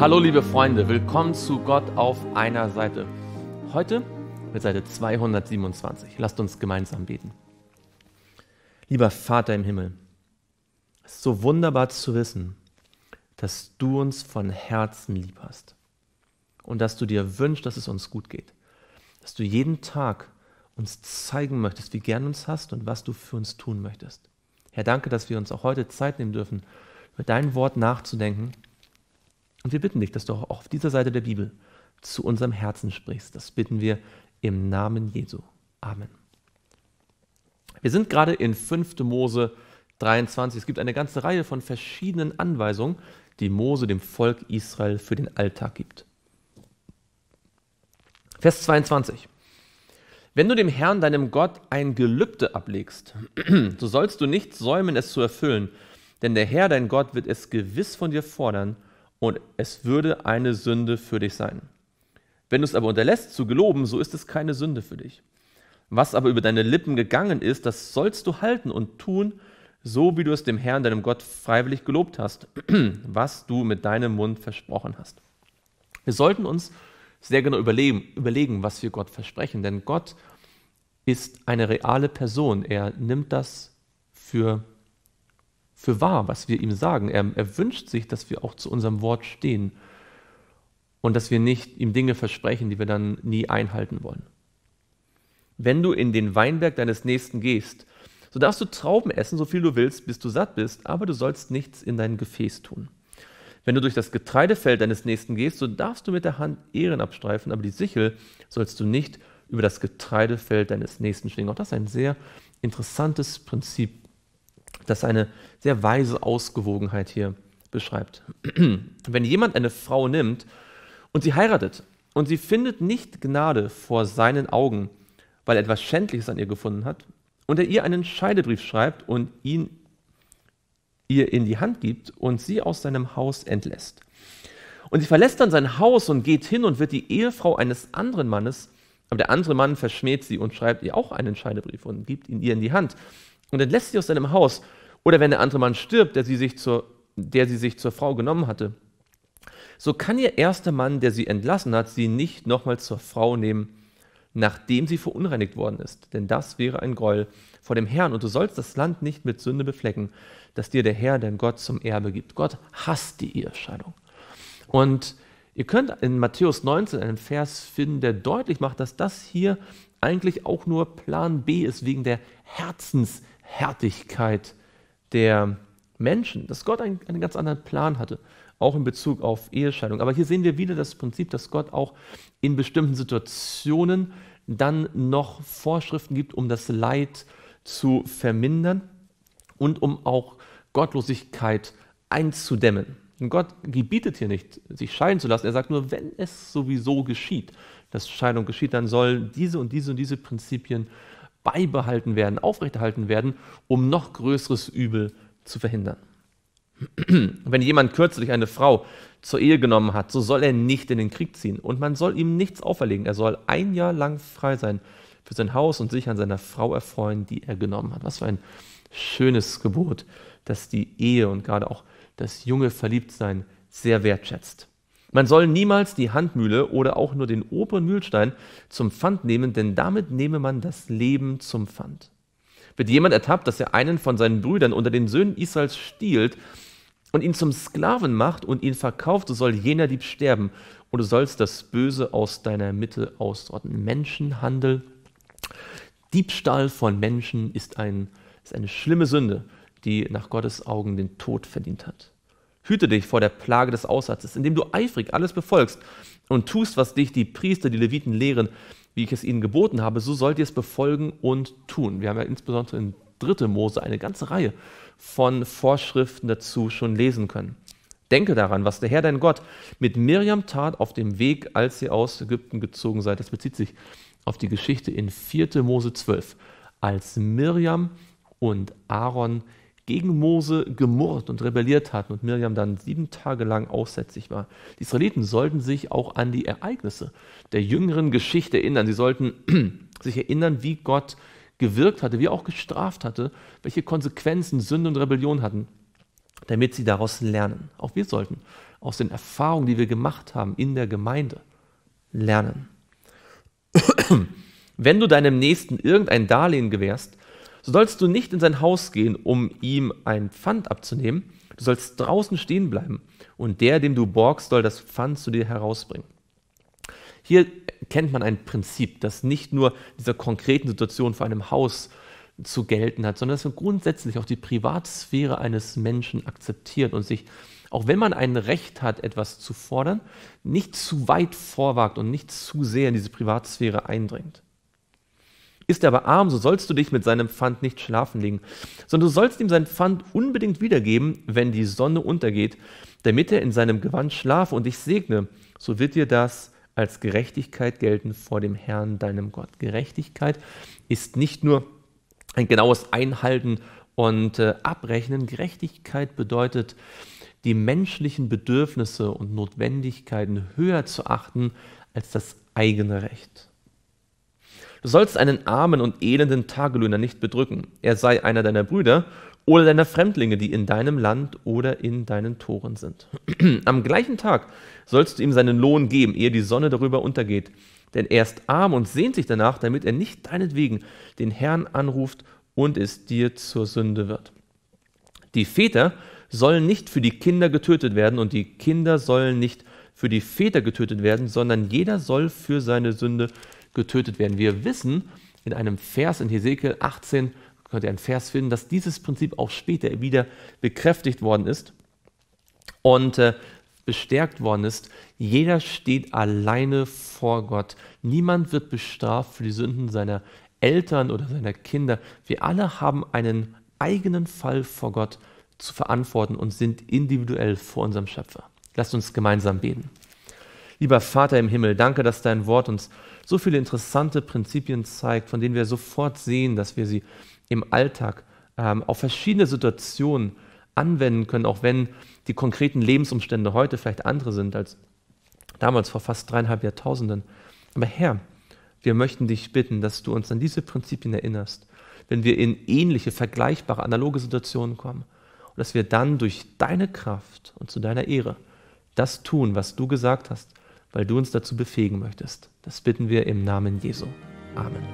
Hallo liebe Freunde, willkommen zu Gott auf einer Seite. Heute mit Seite 227. Lasst uns gemeinsam beten. Lieber Vater im Himmel, es ist so wunderbar zu wissen, dass du uns von Herzen lieb hast und dass du dir wünschst, dass es uns gut geht, dass du jeden Tag uns zeigen möchtest, wie gern uns hast und was du für uns tun möchtest. Herr, danke, dass wir uns auch heute Zeit nehmen dürfen, über dein Wort nachzudenken und wir bitten dich, dass du auch auf dieser Seite der Bibel zu unserem Herzen sprichst. Das bitten wir im Namen Jesu. Amen. Wir sind gerade in 5. Mose 23. Es gibt eine ganze Reihe von verschiedenen Anweisungen, die Mose dem Volk Israel für den Alltag gibt. Vers 22. Wenn du dem Herrn, deinem Gott, ein Gelübde ablegst, so sollst du nicht säumen, es zu erfüllen, denn der Herr, dein Gott, wird es gewiss von dir fordern und es würde eine Sünde für dich sein. Wenn du es aber unterlässt zu geloben, so ist es keine Sünde für dich. Was aber über deine Lippen gegangen ist, das sollst du halten und tun, so wie du es dem Herrn, deinem Gott, freiwillig gelobt hast, was du mit deinem Mund versprochen hast. Wir sollten uns sehr genau überlegen, überlegen, was wir Gott versprechen, denn Gott ist eine reale Person. Er nimmt das für für wahr, was wir ihm sagen. Er, er wünscht sich, dass wir auch zu unserem Wort stehen und dass wir nicht ihm Dinge versprechen, die wir dann nie einhalten wollen. Wenn du in den Weinberg deines Nächsten gehst, so darfst du Trauben essen, so viel du willst, bis du satt bist, aber du sollst nichts in dein Gefäß tun. Wenn du durch das Getreidefeld deines Nächsten gehst, so darfst du mit der Hand Ehren abstreifen, aber die Sichel sollst du nicht über das Getreidefeld deines Nächsten schwingen. Auch das ist ein sehr interessantes Prinzip das eine sehr weise Ausgewogenheit hier beschreibt. Wenn jemand eine Frau nimmt und sie heiratet und sie findet nicht Gnade vor seinen Augen, weil er etwas Schändliches an ihr gefunden hat, und er ihr einen Scheidebrief schreibt und ihn ihr in die Hand gibt und sie aus seinem Haus entlässt. Und sie verlässt dann sein Haus und geht hin und wird die Ehefrau eines anderen Mannes, aber der andere Mann verschmäht sie und schreibt ihr auch einen Scheidebrief und gibt ihn ihr in die Hand und entlässt sie aus seinem Haus, oder wenn der andere Mann stirbt, der sie sich zur, der sie sich zur Frau genommen hatte, so kann ihr erster Mann, der sie entlassen hat, sie nicht nochmal zur Frau nehmen, nachdem sie verunreinigt worden ist. Denn das wäre ein Gräuel vor dem Herrn. Und du sollst das Land nicht mit Sünde beflecken, das dir der Herr, dein Gott, zum Erbe gibt. Gott hasst die Ehescheidung. Und ihr könnt in Matthäus 19 einen Vers finden, der deutlich macht, dass das hier eigentlich auch nur Plan B ist, wegen der Herzens- Härtigkeit der Menschen, dass Gott einen, einen ganz anderen Plan hatte, auch in Bezug auf Ehescheidung. Aber hier sehen wir wieder das Prinzip, dass Gott auch in bestimmten Situationen dann noch Vorschriften gibt, um das Leid zu vermindern und um auch Gottlosigkeit einzudämmen. Und Gott gebietet hier nicht, sich scheiden zu lassen. Er sagt nur, wenn es sowieso geschieht, dass Scheidung geschieht, dann sollen diese und diese und diese Prinzipien beibehalten werden, aufrechterhalten werden, um noch größeres Übel zu verhindern. Wenn jemand kürzlich eine Frau zur Ehe genommen hat, so soll er nicht in den Krieg ziehen und man soll ihm nichts auferlegen. Er soll ein Jahr lang frei sein für sein Haus und sich an seiner Frau erfreuen, die er genommen hat. Was für ein schönes Gebot, das die Ehe und gerade auch das junge Verliebtsein sehr wertschätzt. Man soll niemals die Handmühle oder auch nur den oberen Mühlstein zum Pfand nehmen, denn damit nehme man das Leben zum Pfand. Wird jemand ertappt, dass er einen von seinen Brüdern unter den Söhnen Israels stiehlt und ihn zum Sklaven macht und ihn verkauft, so soll jener Dieb sterben und du sollst das Böse aus deiner Mitte ausrotten. Menschenhandel, Diebstahl von Menschen ist, ein, ist eine schlimme Sünde, die nach Gottes Augen den Tod verdient hat. Hüte dich vor der Plage des Aussatzes, indem du eifrig alles befolgst und tust, was dich die Priester, die Leviten lehren, wie ich es ihnen geboten habe, so sollt ihr es befolgen und tun. Wir haben ja insbesondere in 3. Mose eine ganze Reihe von Vorschriften dazu schon lesen können. Denke daran, was der Herr dein Gott mit Miriam tat auf dem Weg, als ihr aus Ägypten gezogen seid. Das bezieht sich auf die Geschichte in 4. Mose 12, als Miriam und Aaron gegen Mose gemurrt und rebelliert hatten und Miriam dann sieben Tage lang aussätzig war. Die Israeliten sollten sich auch an die Ereignisse der jüngeren Geschichte erinnern. Sie sollten sich erinnern, wie Gott gewirkt hatte, wie er auch gestraft hatte, welche Konsequenzen Sünde und Rebellion hatten, damit sie daraus lernen. Auch wir sollten aus den Erfahrungen, die wir gemacht haben in der Gemeinde, lernen. Wenn du deinem Nächsten irgendein Darlehen gewährst, so sollst du nicht in sein Haus gehen, um ihm ein Pfand abzunehmen. Du sollst draußen stehen bleiben und der, dem du borgst, soll das Pfand zu dir herausbringen. Hier kennt man ein Prinzip, das nicht nur dieser konkreten Situation vor einem Haus zu gelten hat, sondern dass man grundsätzlich auch die Privatsphäre eines Menschen akzeptiert und sich, auch wenn man ein Recht hat, etwas zu fordern, nicht zu weit vorwagt und nicht zu sehr in diese Privatsphäre eindringt. Ist er aber arm, so sollst du dich mit seinem Pfand nicht schlafen legen, sondern du sollst ihm sein Pfand unbedingt wiedergeben, wenn die Sonne untergeht, damit er in seinem Gewand schlafe und dich segne. So wird dir das als Gerechtigkeit gelten vor dem Herrn, deinem Gott. Gerechtigkeit ist nicht nur ein genaues Einhalten und äh, Abrechnen. Gerechtigkeit bedeutet, die menschlichen Bedürfnisse und Notwendigkeiten höher zu achten als das eigene Recht. Du sollst einen armen und elenden Tagelöhner nicht bedrücken, er sei einer deiner Brüder oder deiner Fremdlinge, die in deinem Land oder in deinen Toren sind. Am gleichen Tag sollst du ihm seinen Lohn geben, ehe die Sonne darüber untergeht, denn er ist arm und sehnt sich danach, damit er nicht deinetwegen den Herrn anruft und es dir zur Sünde wird. Die Väter sollen nicht für die Kinder getötet werden und die Kinder sollen nicht für die Väter getötet werden, sondern jeder soll für seine Sünde getötet werden. Wir wissen in einem Vers in Hesekiel 18, könnt ihr einen Vers finden, dass dieses Prinzip auch später wieder bekräftigt worden ist und äh, bestärkt worden ist. Jeder steht alleine vor Gott. Niemand wird bestraft für die Sünden seiner Eltern oder seiner Kinder. Wir alle haben einen eigenen Fall vor Gott zu verantworten und sind individuell vor unserem Schöpfer. Lasst uns gemeinsam beten. Lieber Vater im Himmel, danke, dass dein Wort uns so viele interessante Prinzipien zeigt, von denen wir sofort sehen, dass wir sie im Alltag ähm, auf verschiedene Situationen anwenden können, auch wenn die konkreten Lebensumstände heute vielleicht andere sind als damals vor fast dreieinhalb Jahrtausenden. Aber Herr, wir möchten dich bitten, dass du uns an diese Prinzipien erinnerst, wenn wir in ähnliche, vergleichbare, analoge Situationen kommen und dass wir dann durch deine Kraft und zu deiner Ehre das tun, was du gesagt hast, weil du uns dazu befähigen möchtest. Das bitten wir im Namen Jesu. Amen.